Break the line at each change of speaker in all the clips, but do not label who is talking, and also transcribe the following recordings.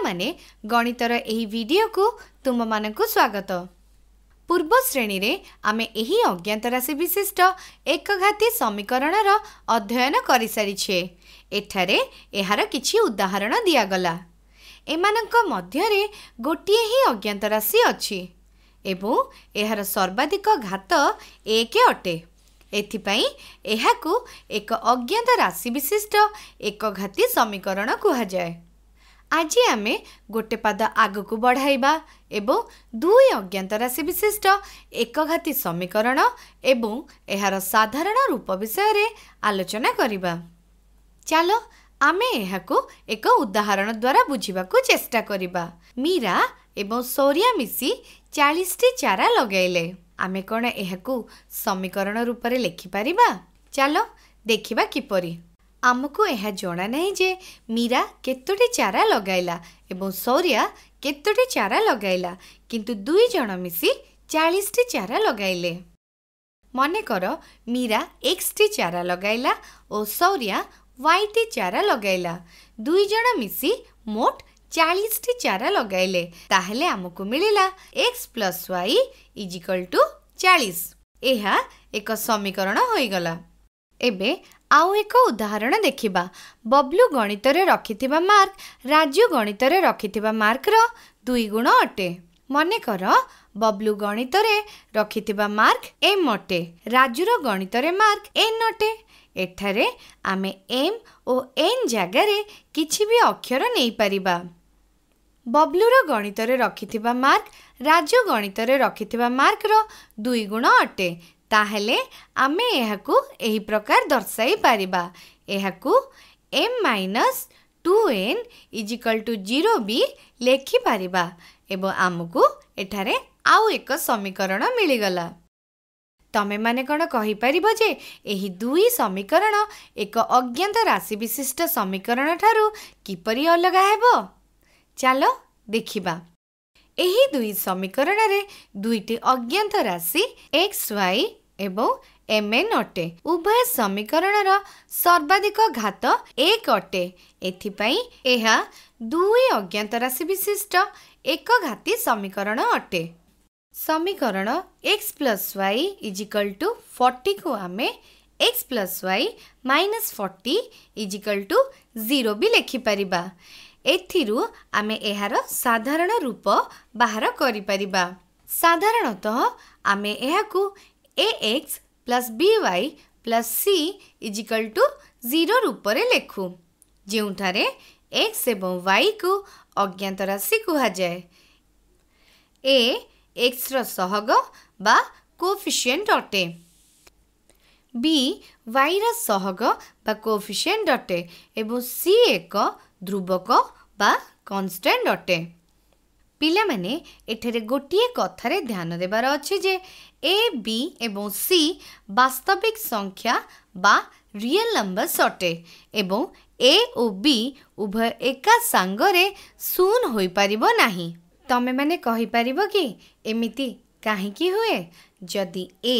ପିଲାମାନେ ଗଣିତର ଏହି ଭିଡ଼ିଓକୁ ତୁମମାନଙ୍କୁ ସ୍ୱାଗତ ପୂର୍ବ ଶ୍ରେଣୀରେ ଆମେ ଏହି ଅଜ୍ଞାତ ରାଶି ବିଶିଷ୍ଟ ଏକଘାତୀ ସମୀକରଣର ଅଧ୍ୟୟନ କରିସାରିଛେ ଏଠାରେ ଏହାର କିଛି ଉଦାହରଣ ଦିଆଗଲା ଏମାନଙ୍କ ମଧ୍ୟରେ ଗୋଟିଏ ହିଁ ଅଜ୍ଞାତ ରାଶି ଅଛି ଏବଂ ଏହାର ସର୍ବାଧିକ ଘାତ ଏକ ଅଟେ ଏଥିପାଇଁ ଏହାକୁ ଏକ ଅଜ୍ଞାତ ରାଶି ବିଶିଷ୍ଟ ଏକଘାତୀ ସମୀକରଣ କୁହାଯାଏ ଆଜି ଆମେ ଗୋଟେ ପାଦ ଆଗକୁ ବଢ଼ାଇବା ଏବଂ ଦୁଇ ଅଜ୍ଞାତ ରାଶି ବିଶିଷ୍ଟ ଏକଘାତୀ ସମୀକରଣ ଏବଂ ଏହାର ସାଧାରଣ ରୂପ ବିଷୟରେ ଆଲୋଚନା କରିବା ଚାଲ ଆମେ ଏହାକୁ ଏକ ଉଦାହରଣ ଦ୍ୱାରା ବୁଝିବାକୁ ଚେଷ୍ଟା କରିବା ମୀରା ଏବଂ ସୋରିଆ ମିଶି ଚାଳିଶଟି ଚାରା ଲଗାଇଲେ ଆମେ କ'ଣ ଏହାକୁ ସମୀକରଣ ରୂପରେ ଲେଖିପାରିବା ଚାଲ ଦେଖିବା କିପରି ଆମକୁ ଏହା ଜଣାନାହିଁ ଯେ ମୀରା କେତୋଟି ଚାରା ଲଗାଇଲା ଏବଂ ସୌରିଆ କେତୋଟି ଚାରା ଲଗାଇଲା କିନ୍ତୁ ଦୁଇ ଜଣ ମିଶି ଚାଳିଶଟି ଚାରା ଲଗାଇଲେ ମନେକର ମୀରା ଏକ୍ସଟି ଚାରା ଲଗାଇଲା ଓ ସୌରିଆ ୱାଇଟି ଚାରା ଲଗାଇଲା ଦୁଇ ଜଣ ମିଶି ମୋଟ ଚାଳିଶଟି ଚାରା ଲଗାଇଲେ ତାହେଲେ ଆମକୁ ମିଳିଲା x plus y equal to ଚାଳିଶ ଏହା ଏକ ସମୀକରଣ ହୋଇଗଲା ଏବେ ଆଉ ଏକ ଉଦାହରଣ ଦେଖିବା ବବ୍ଲୁ ଗଣିତରେ ରଖିଥିବା ମାର୍କ ରାଜୁ ଗଣିତରେ ରଖିଥିବା ମାର୍କର ଦୁଇ ଗୁଣ ଅଟେ ମନେକର ବବ୍ଲୁ ଗଣିତରେ ରଖିଥିବା ମାର୍କ ଏମ୍ ଅଟେ ରାଜୁର ଗଣିତରେ ମାର୍କ ଏନ୍ ଅଟେ ଏଠାରେ ଆମେ ଏମ୍ ଓ ଏନ୍ ଜାଗାରେ କିଛି ବି ଅକ୍ଷର ନେଇପାରିବା ବବ୍ଲୁର ଗଣିତରେ ରଖିଥିବା ମାର୍କ ରାଜୁ ଗଣିତରେ ରଖିଥିବା ମାର୍କର ଦୁଇ ଗୁଣ ଅଟେ ତାହେଲେ ଆମେ ଏହାକୁ ଏହି ପ୍ରକାର ଦର୍ଶାଇ ପାରିବା ଏହାକୁ m minus two n equal to zero ବି ଲେଖିପାରିବା ଏବଂ ଆମକୁ ଏଠାରେ ଆଉ ଏକ ସମୀକରଣ ମିଳିଗଲା ତମେମାନେ କ'ଣ କହିପାରିବ ଯେ ଏହି ଦୁଇ ସମୀକରଣ ଏକ ଅଜ୍ଞାତ ରାଶି ବିଶିଷ୍ଟ ସମୀକରଣ ଠାରୁ କିପରି ଅଲଗା ହେବ ଚାଲ ଦେଖିବା ଏହି ଦୁଇ ସମୀକରଣରେ ଦୁଇଟି ଅଜ୍ଞାତ ରାଶି ଏକ୍ସ ୱାଇ ଏବଂ ଏମ୍ଏନ୍ ଅଟେ ଉଭୟ ସମୀକରଣର ସର୍ବାଧିକ ଘାତ ଏକ ଅଟେ ଏଥିପାଇଁ ଏହା ଦୁଇ ଅଜ୍ଞାତ ରାଶି ବିଶିଷ୍ଟ ଏକ ଘାତି ସମୀକରଣ ଅଟେ ସମୀକରଣ x plus y equal to ଫର୍ଟିକୁ ଆମେ x plus y minus forty equal to zero ବି ଲେଖିପାରିବା ଏଥିରୁ ଆମେ ଏହାର ସାଧାରଣ ରୂପ ବାହାର କରିପାରିବା ସାଧାରଣତଃ ଆମେ ଏହାକୁ ax plus by plus c equal to জিরোর উপরে লেখু ଯେଉଁଠାରେ x এবং yକୁ অজ্ঞাত রাশি কুহযায়ে এ এক্সর সহগ বা কোফিসিয়েন্ট অটে বি ୱାଇର ସହଗ ବା କୋଫିସିଏଣ୍ଟ ଅଟେ ଏବଂ ସି ଏକ ଧ୍ରୁବକ ବା କନଷ୍ଟାଣ୍ଟ ଅଟେ ପିଲାମାନେ ଏଠାରେ ଗୋଟିଏ କଥାରେ ଧ୍ୟାନ ଦେବାର ଅଛି ଯେ ଏ ବି ଏବଂ ସି ବାସ୍ତବିକ ସଂଖ୍ୟା ବା ରିଏଲ୍ ନମ୍ବର ସଟେ ଏବଂ ଏ ଓ ବି ଉଭୟ ଏକା ସାଙ୍ଗରେ ଶୂନ ହୋଇପାରିବ ନାହିଁ ତମେମାନେ କହିପାରିବ କି ଏମିତି କାହିଁକି ହୁଏ ଯଦି ଏ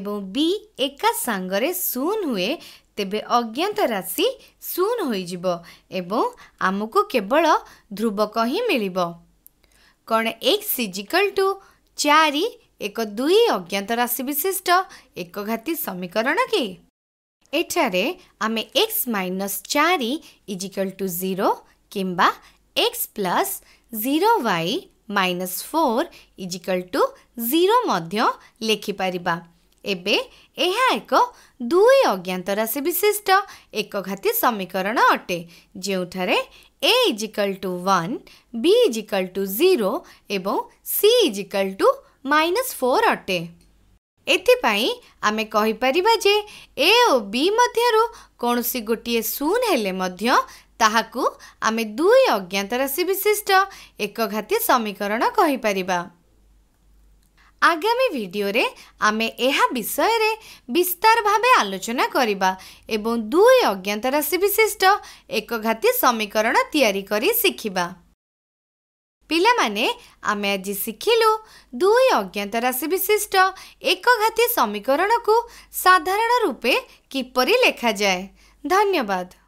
ଏବଂ ବି ଏକା ସାଙ୍ଗରେ ଶୂନ ହୁଏ ତେବେ ଅଜ୍ଞାତ ରାଶି ଶୂନ ହୋଇଯିବ ଏବଂ ଆମକୁ କେବଳ ଧ୍ରୁବକ ହିଁ ମିଳିବ कौन एक्स इजिकल टू चार एक दुई अज्ञात राशि विशिष्ट एक घाती समीकरण कि एठारे आम एक्स माइनस चार इजिकल टू जीरो किंवा x plus zero y minus four equal to zero लिखिपरिया ଏବେ ଏହା ଏକ ଦୁଇ ଅଜ୍ଞାତ ରାଶି ବିଶିଷ୍ଟ ଏକଘାତୀ ସମୀକରଣ ଅଟେ ଯେଉଁଠାରେ a equal to one b equal to zero ଏବଂ c equal to minus four ଅଟେ ଏଥିପାଇଁ ଆମେ କହିପାରିବା ଯେ ଏ ଓ ବି ମଧ୍ୟରୁ କୌଣସି ଗୋଟିଏ ଶୂନ ହେଲେ ମଧ୍ୟ ତାହାକୁ ଆମେ ଦୁଇ ଅଜ୍ଞାତ ରାଶି ବିଶିଷ୍ଟ ଏକଘାତୀ ସମୀକରଣ କହିପାରିବା ଆଗାମୀ ଭିଡ଼ିଓରେ ଆମେ ଏହା ବିଷୟରେ ବିସ୍ତାର ଭାବେ ଆଲୋଚନା କରିବା ଏବଂ ଦୁଇ ଅଜ୍ଞାତ ରାଶି ବିଶିଷ୍ଟ ଏକଘାତୀ ସମୀକରଣ ତିଆରି କରି ଶିଖିବା ପିଲାମାନେ ଆମେ ଆଜି ଶିଖିଲୁ ଦୁଇ ଅଜ୍ଞାତ ରାଶି ବିଶିଷ୍ଟ ଏକଘାତୀ ସମୀକରଣକୁ ସାଧାରଣ ରୂପେ କିପରି ଲେଖାଯାଏ ଧନ୍ୟବାଦ